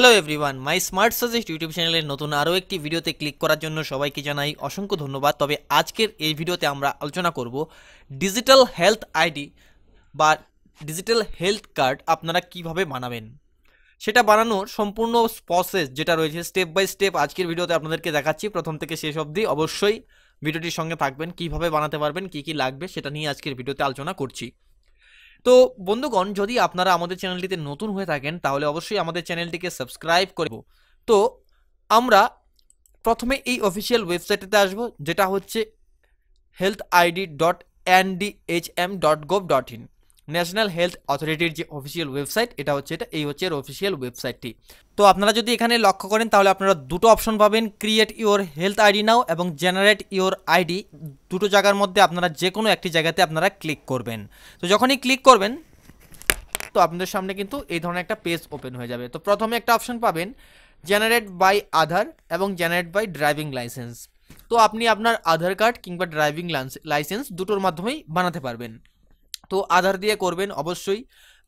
hello everyone my smart suggest YouTube চ্যানেলের নতুন আরও একটি ভিডিওতে ক্লিক করার জন্য সবাইকে জানাই অসংখ্য ধন্যবাদ তবে আজকের এই ভিডিওতে আমরা আলোচনা করব ডিজিটাল হেলথ আইডি বা ডিজিটাল হেলথ কার্ড আপনারা কিভাবে বানাবেন সেটা বানানোর সম্পূর্ণ প্রসেস যেটা রয়েছে স্টেপ বাই স্টেপ আজকের ভিডিওতে আপনাদেরকে দেখাচ্ছি প্রথম থেকে শেষ অবধি অবশ্যই ভিডিওটির সঙ্গে থাকবেন কিভাবে বানাতে পারবেন কি কি লাগবে সেটা নিয়ে আজকের ভিডিওতে আলোচনা করছি তো বন্ধুগণ যদি আপনারা আমাদের চ্যানেলটিতে নতুন হয়ে থাকেন তাহলে অবশ্যই আমাদের চ্যানেলটিকে সাবস্ক্রাইব করব তো আমরা প্রথমে এই অফিসিয়াল ওয়েবসাইটটিতে আসব যেটা হচ্ছে health ID dot NDHM dot gov dot in national health অথরিটির যে অফিসিয়াল ওয়েবসাইট এটা হচ্ছে এটা এই হচ্ছে এর অফিসিয়াল ওয়েবসাইটটি তো আপনারা যদি এখানে লক্ষ্য করেন তাহলে আপনারা দুটো অপশন পাবেন create your health ID now এবং জেনারেট ইওর আইডি দুটো জায়গার মধ্যে আপনারা যে কোনো একটি জায়গাতে আপনারা ক্লিক করবেন তো যখনই ক্লিক করবেন তো আপনাদের সামনে কিন্তু এই ধরনের একটা পেজ ওপেন হয়ে যাবে তো প্রথমে একটা অপশন পাবেন জেনারেট বাই আধার এবং জেনারেট বাই ড্রাইভিং লাইসেন্স তো আপনি আপনার আধার কার্ড কিংবা ড্রাইভিং লাইসেন্স দুটোর মাধ্যমেই বানাতে পারবেন তো আধার দিয়ে করবেন অবশ্যই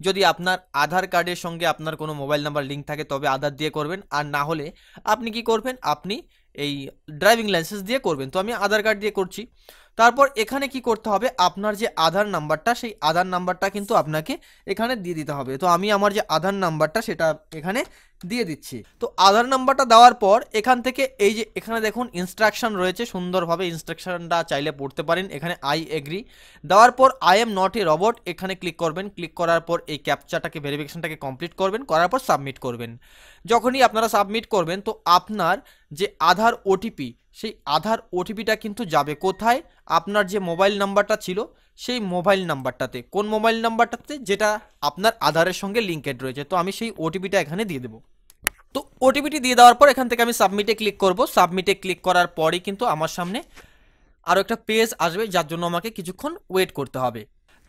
যদি আপনার আধার কার্ডের সঙ্গে আপনার কোনো মোবাইল নাম্বার লিঙ্ক থাকে তবে আধার দিয়ে করবেন আর না হলে আপনি কি করবেন আপনি এই ড্রাইভিং লাইসেন্স দিয়ে করবেন তো আমি আধার কার্ড দিয়ে করছি তারপর এখানে কি করতে হবে আপনার যে আধার নাম্বারটা সেই আধার নাম্বারটা কিন্তু আপনাকে এখানে দিয়ে দিতে হবে তো আমি আমার যে আধার নাম্বারটা সেটা এখানে দিয়ে দিচ্ছি তো আধার নাম্বারটা দেওয়ার পর এখান থেকে এই যে এখানে দেখুন ইনস্ট্রাকশন রয়েছে সুন্দরভাবে ইনস্ট্রাকশনটা চাইলে পড়তে পারেন এখানে আই এগ্রি দেওয়ার পর I am not a robot এখানে ক্লিক করবেন ক্লিক করার পর এই ক্যাপচারটাকে ভেরিফিকেশনটাকে কমপ্লিট করবেন করার পর সাবমিট করবেন যখনই আপনারা সাবমিট করবেন তো আপনার যে আধার ওটিপি সেই আধার ওটিপিটা কিন্তু যাবে কোথায় আপনার যে মোবাইল নাম্বারটা ছিল সেই মোবাইল নাম্বারটাতে কোন মোবাইল নাম্বারটাতে যেটা আপনার আধারের সঙ্গে লিঙ্কেড রয়েছে তো আমি সেই ওটিপিটা এখানে দিয়ে দেবো তো ওটিপিটি দিয়ে দেওয়ার পর এখান থেকে আমি সাবমিটে ক্লিক করব সাবমিটে ক্লিক করার পরই কিন্তু আমার সামনে আরও একটা পেজ আসবে যার জন্য আমাকে কিছুক্ষণ ওয়েট করতে হবে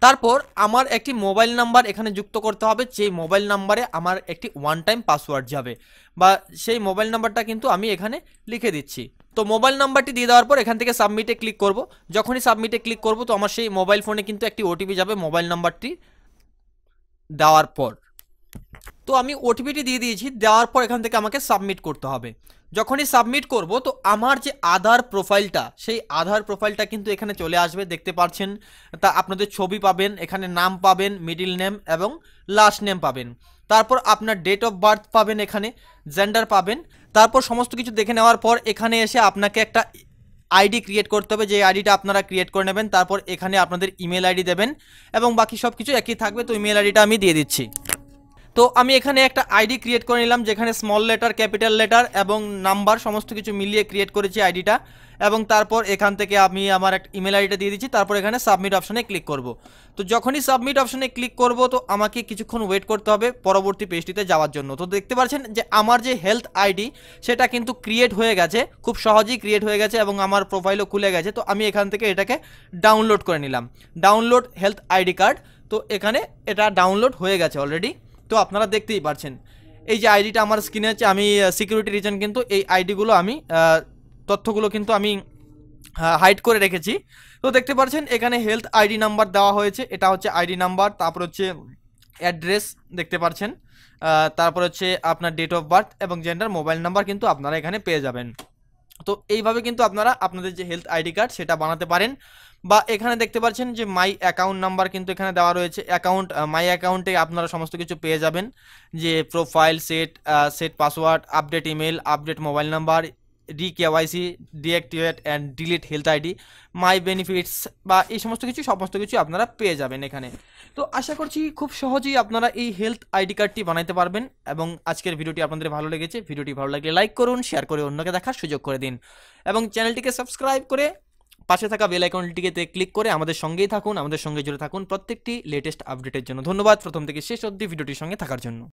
তারপর আমার একটি মোবাইল নাম্বার এখানে যুক্ত করতে হবে যে মোবাইল নাম্বারে আমার একটি ওয়ান টাইম পাসওয়ার্ড যাবে বা সেই মোবাইল নাম্বারটা কিন্তু আমি এখানে লিখে দিচ্ছি তো মোবাইল নাম্বারটি দিয়ে দেওয়ার পর এখান থেকে সাবমিটে ক্লিক করব যখনই সাবমিটে ক্লিক করব তো আমার সেই মোবাইল ফোনে কিন্তু একটি ওটিপি যাবে মোবাইল নাম্বারটি দেওয়ার পর তো আমি ওটিপিটি দিয়ে দিয়েছি দেওয়ার পর এখান থেকে আমাকে সাবমিট করতে হবে যখনই সাবমিট করব তো আমার যে আধার প্রোফাইলটা সেই আধার প্রোফাইলটা কিন্তু এখানে চলে আসবে দেখতে পাচ্ছেন তা আপনাদের ছবি পাবেন এখানে নাম পাবেন মিডিল নেম এবং লাস্ট নেম পাবেন তারপর আপনার ডেট অফ বার্থ পাবেন এখানে জেন্ডার পাবেন তারপর সমস্ত কিছু দেখে নেওয়ার পর এখানে এসে আপনাকে একটা আইডি ক্রিয়েট করতে হবে যে আইডিটা আপনারা ক্রিয়েট করে নেবেন তারপর এখানে আপনাদের ইমেল আইডি দেবেন এবং বাকি সব কিছু একই থাকবে তো ইমেল আইডিটা আমি দিয়ে দিচ্ছি তো আমি এখানে একটা আইডি ক্রিয়েট করে নিলাম যেখানে স্মল লেটার ক্যাপিটাল লেটার এবং নাম্বার সমস্ত কিছু মিলিয়ে ক্রিয়েট করেছি আইডিটা এবং তারপর এখান থেকে আমি আমার একটা ইমেল আইডিটা দিয়ে দিচ্ছি তারপর এখানে সাবমিট অপশানে ক্লিক করব তো যখনই সাবমিট অপশানে ক্লিক করব তো আমাকে কিছুক্ষণ ওয়েট করতে হবে পরবর্তী পেজটিতে যাওয়ার জন্য তো দেখতে পাচ্ছেন যে আমার যে হেলথ আইডি সেটা কিন্তু ক্রিয়েট হয়ে গেছে খুব সহজেই ক্রিয়েট হয়ে গেছে এবং আমার প্রোফাইলও খুলে গেছে তো আমি এখান থেকে এটাকে ডাউনলোড করে নিলাম ডাউনলোড হেলথ আইডি কার্ড তো এখানে এটা ডাউনলোড হয়ে গেছে অলরেডি তো আপনারা দেখতেই পারছেন এই যে আইডিটা আমার স্ক্রিনে আছে আমি সিকিউরিটি রিজন কিন্তু এই আইডিগুলো আমি তথ্যগুলো কিন্তু আমি হাইড করে রেখেছি তো দেখতে পাচ্ছেন এখানে হেলথ আইডি নাম্বার দেওয়া হয়েছে এটা হচ্ছে আইডি নাম্বার তারপর হচ্ছে অ্যাড্রেস দেখতে পাচ্ছেন তারপর হচ্ছে আপনার ডেট অফ বার্থ এবং জেন্ডার মোবাইল নাম্বার কিন্তু আপনারা এখানে পেয়ে যাবেন তো এইভাবে কিন্তু আপনারা আপনাদের যে হেলথ আইডি কার্ড সেটা বানাতে পারেন বা এখানে দেখতে পাচ্ছেন যে মাই অ্যাকাউন্ট নাম্বার কিন্তু এখানে দেওয়া রয়েছে অ্যাকাউন্ট মাই অ্যাকাউন্টে আপনারা সমস্ত কিছু পেয়ে যাবেন যে profile set set password update email update mobile number DKYC deactivate and delete health ID my benefits বা এই সমস্ত কিছু সমস্ত কিছু আপনারা পেয়ে যাবেন এখানে তো আশা করছি খুব সহজেই আপনারা এই হেলথ আইডি কার্ডটি বানাতে পারবেন এবং আজকের ভিডিওটি আপনাদের ভালো লেগেছে ভিডিওটি ভালো লাগলে লাইক করুন শেয়ার করে অন্যকে দেখার সুযোগ করে দিন এবং চ্যানেলটিকে সাবস্ক্রাইব করে পাশে থাকা বেল আইকনটিকে ক্লিক করে আমাদের সঙ্গেই থাকুন আমাদের সঙ্গে জুড়ে থাকুন প্রত্যেকটি লেটেস্ট আপডেটের জন্য ধন্যবাদ প্রথম থেকে শেষ অবধি ভিডিওটির সঙ্গে থাকার জন্য